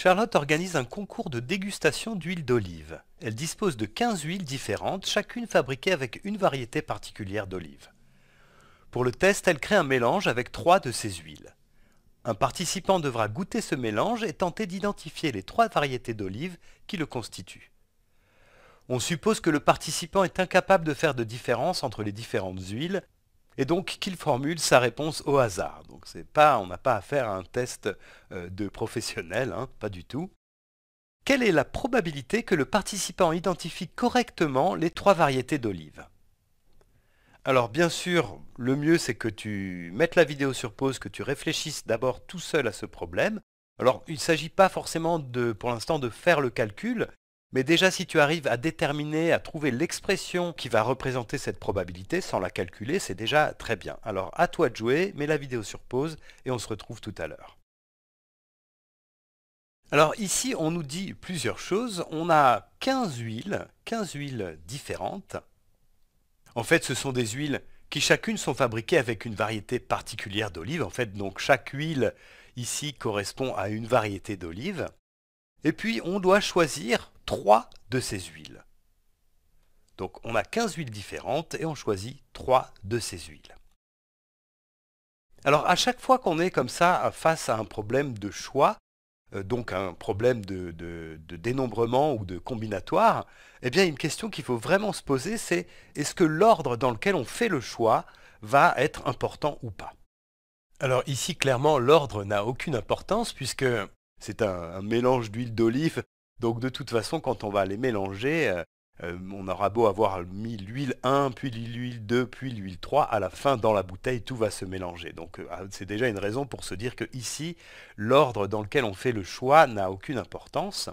Charlotte organise un concours de dégustation d'huile d'olive. Elle dispose de 15 huiles différentes, chacune fabriquée avec une variété particulière d'olive. Pour le test, elle crée un mélange avec trois de ces huiles. Un participant devra goûter ce mélange et tenter d'identifier les trois variétés d'olive qui le constituent. On suppose que le participant est incapable de faire de différence entre les différentes huiles et donc qu'il formule sa réponse au hasard on n'a pas à faire un test euh, de professionnel, hein, pas du tout. Quelle est la probabilité que le participant identifie correctement les trois variétés d'olives alors bien sûr, le mieux c'est que tu mettes la vidéo sur pause, que tu réfléchisses d'abord tout seul à ce problème. Alors il ne s'agit pas forcément de, pour l'instant de faire le calcul, mais déjà, si tu arrives à déterminer, à trouver l'expression qui va représenter cette probabilité sans la calculer, c'est déjà très bien. Alors à toi de jouer, mets la vidéo sur pause et on se retrouve tout à l'heure. Alors ici, on nous dit plusieurs choses. On a 15 huiles, 15 huiles différentes. En fait, ce sont des huiles qui chacune sont fabriquées avec une variété particulière d'olive. En fait, donc chaque huile ici correspond à une variété d'olive. Et puis, on doit choisir 3 de ces huiles. Donc on a 15 huiles différentes et on choisit 3 de ces huiles. Alors à chaque fois qu'on est comme ça euh, face à un problème de choix, euh, donc un problème de, dénombrement ou de combinatoire, eh bien une question qu'il faut vraiment se poser, c'est est-ce que l'ordre dans lequel on fait le choix va être important ou pas Alors ici clairement l'ordre n'a aucune importance puisque c'est un mélange d'huile d'olive donc de toute façon, quand on va les mélanger, euh, euh, on aura beau avoir mis l'huile 1, puis l'huile 2, puis l'huile 3, à la fin dans la bouteille, tout va se mélanger. Donc euh, ah, c'est déjà une raison pour se dire que ici, l'ordre dans lequel on fait le choix n'a aucune importance.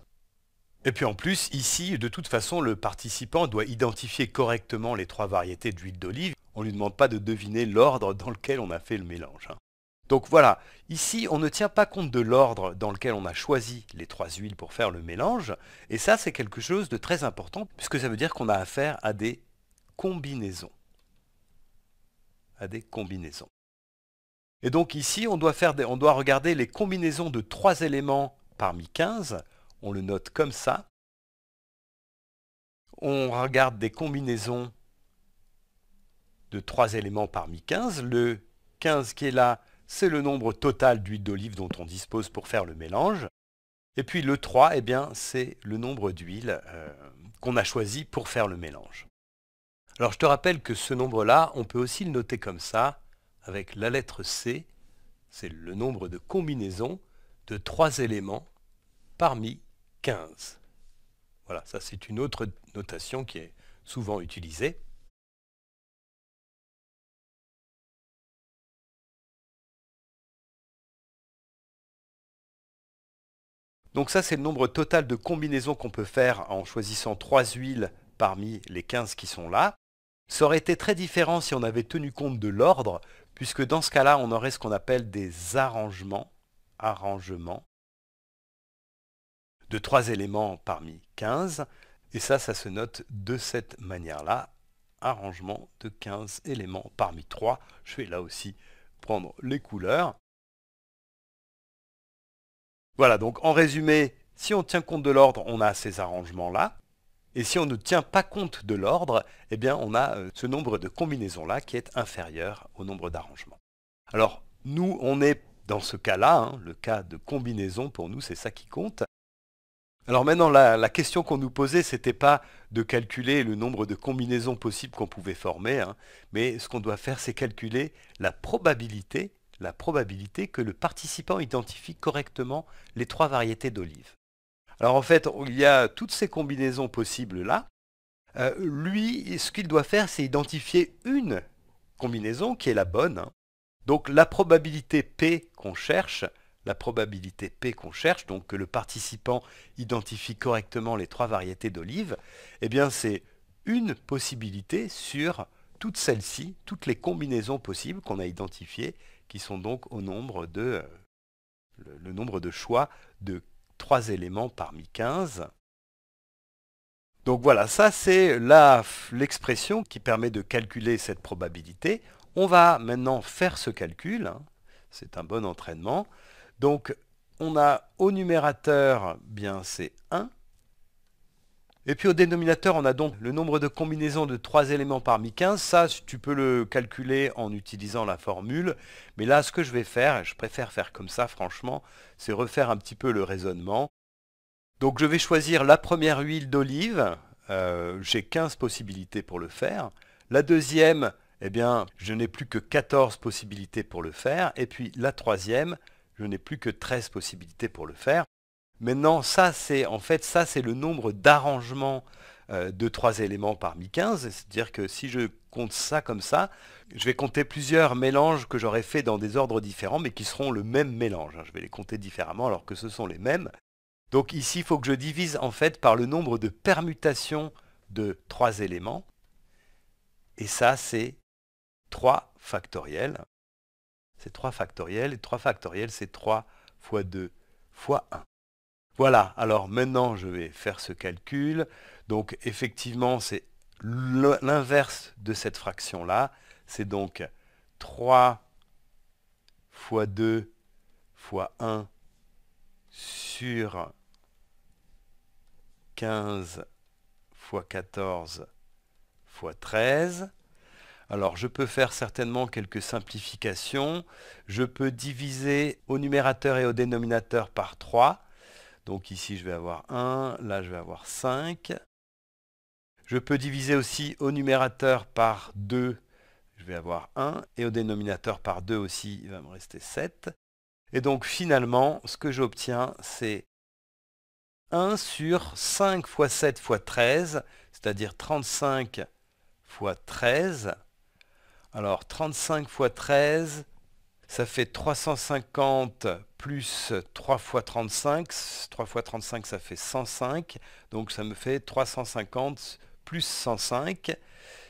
Et puis en plus, ici, de toute façon, le participant doit identifier correctement les trois variétés d'huile d'olive. On ne lui demande pas de deviner l'ordre dans lequel on a fait le mélange. Hein. Donc voilà, ici on ne tient pas compte de l'ordre dans lequel on a choisi les trois huiles pour faire le mélange, et ça c'est quelque chose de très important, puisque ça veut dire qu'on a affaire à des combinaisons. À des combinaisons. Et donc ici, on doit, faire on doit regarder les combinaisons de trois éléments parmi 15. On le note comme ça. On regarde des combinaisons de trois éléments parmi 15. Le 15 qui est là, c'est le nombre total d'huiles d'olive dont on dispose pour faire le mélange. Et puis le 3, eh bien, c'est le nombre d'huiles euh, qu'on a choisi pour faire le mélange. Alors je te rappelle que ce nombre-là, on peut aussi le noter comme ça, avec la lettre C, c'est le nombre de combinaisons de 3 éléments parmi 15. Voilà, ça c'est une autre notation qui est souvent utilisée. Donc ça, c'est le nombre total de combinaisons qu'on peut faire en choisissant 3 huiles parmi les 15 qui sont là. Ça aurait été très différent si on avait tenu compte de l'ordre, puisque dans ce cas-là, on aurait ce qu'on appelle des arrangements, arrangements de trois éléments parmi 15. Et ça, ça se note de cette manière-là, arrangement de 15 éléments parmi 3. Je vais là aussi prendre les couleurs. Voilà, donc en résumé, si on tient compte de l'ordre, on a ces arrangements-là. Et si on ne tient pas compte de l'ordre, eh bien on a euh, ce nombre de combinaisons-là qui est inférieur au nombre d'arrangements. Alors nous, on est dans ce cas-là, hein, le cas de combinaison, pour nous, c'est ça qui compte. Alors maintenant, la, question qu'on nous posait, c'était pas de calculer le nombre de combinaisons possibles qu'on pouvait former, hein, mais ce qu'on doit faire, c'est calculer la probabilité la probabilité que le participant identifie correctement les trois variétés d'olive. Alors en fait, il y a toutes ces combinaisons possibles là. Euh, lui, ce qu'il doit faire, c'est identifier une combinaison qui est la bonne. Hein. Donc la probabilité P qu'on cherche, la probabilité P qu'on cherche, donc que le participant identifie correctement les trois variétés d'olive, eh bien c'est une possibilité sur toutes celles-ci, toutes les combinaisons possibles qu'on a identifiées qui sont donc au nombre de euh, le, nombre de choix de 3 éléments parmi 15. Donc voilà, ça c'est l'expression qui permet de calculer cette probabilité. On va maintenant faire ce calcul, hein. c'est un bon entraînement. Donc on a au numérateur, bien c'est 1, et puis au dénominateur, on a donc le nombre de combinaisons de 3 éléments parmi 15. Ça, tu peux le calculer en utilisant la formule. Mais là, ce que je vais faire, et je préfère faire comme ça franchement, c'est refaire un petit peu le raisonnement. Donc je vais choisir la première huile d'olive. Euh, j'ai 15 possibilités pour le faire. La deuxième, eh bien, je n'ai plus que 14 possibilités pour le faire. Et puis la troisième, je n'ai plus que 13 possibilités pour le faire. Maintenant, ça, c'est en fait ça, c'est le nombre d'arrangements euh, de trois éléments parmi 15. C'est-à-dire que si je compte ça comme ça, je vais compter plusieurs mélanges que j'aurais fait dans des ordres différents, mais qui seront le même mélange. Hein. Je vais les compter différemment alors que ce sont les mêmes. Donc ici, il faut que je divise en fait par le nombre de permutations de trois éléments. Et ça, c'est 3 factoriel. C'est 3 factoriel, et 3 factoriel, c'est 3 fois 2 fois 1. Voilà, alors maintenant je vais faire ce calcul. Donc effectivement, c'est l'inverse de cette fraction-là. C'est donc 3 fois 2 fois 1 sur 15 fois 14 fois 13. Alors je peux faire certainement quelques simplifications. Je peux diviser au numérateur et au dénominateur par 3. Donc ici, je vais avoir 1, là, je vais avoir 5. Je peux diviser aussi au numérateur par 2, je vais avoir 1, et au dénominateur par 2 aussi, il va me rester 7. Et donc finalement, ce que j'obtiens, c'est 1 sur 5 fois 7 fois 13, c'est-à-dire 35 fois 13. Alors 35 fois 13, ça fait 350 plus 3 fois 35. 3 fois 35, ça fait 105. Donc ça me fait 350 plus 105,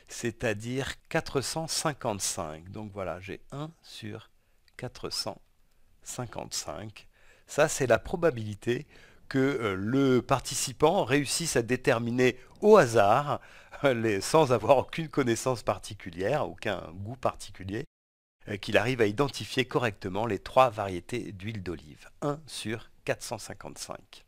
c'est-à-dire 455. Donc voilà, j'ai 1 sur 455. Ça, c'est la probabilité que euh, le participant réussisse à déterminer au hasard, euh, sans avoir aucune connaissance particulière, aucun goût particulier, euh, qu'il arrive à identifier correctement les trois variétés d'huile d'olive, 1 sur 455.